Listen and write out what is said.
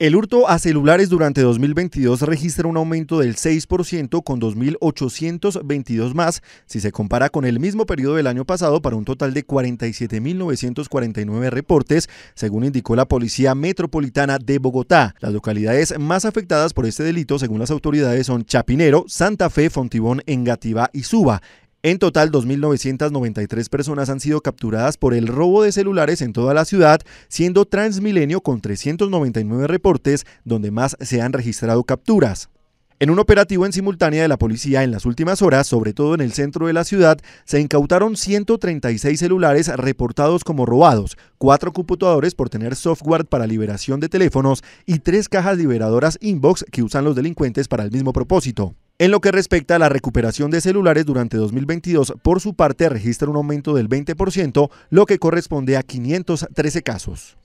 El hurto a celulares durante 2022 registra un aumento del 6% con 2.822 más si se compara con el mismo periodo del año pasado para un total de 47.949 reportes, según indicó la Policía Metropolitana de Bogotá. Las localidades más afectadas por este delito, según las autoridades, son Chapinero, Santa Fe, Fontibón, Engativá y Suba. En total, 2.993 personas han sido capturadas por el robo de celulares en toda la ciudad, siendo Transmilenio con 399 reportes donde más se han registrado capturas. En un operativo en simultánea de la policía en las últimas horas, sobre todo en el centro de la ciudad, se incautaron 136 celulares reportados como robados, cuatro computadores por tener software para liberación de teléfonos y tres cajas liberadoras inbox que usan los delincuentes para el mismo propósito. En lo que respecta a la recuperación de celulares durante 2022, por su parte registra un aumento del 20%, lo que corresponde a 513 casos.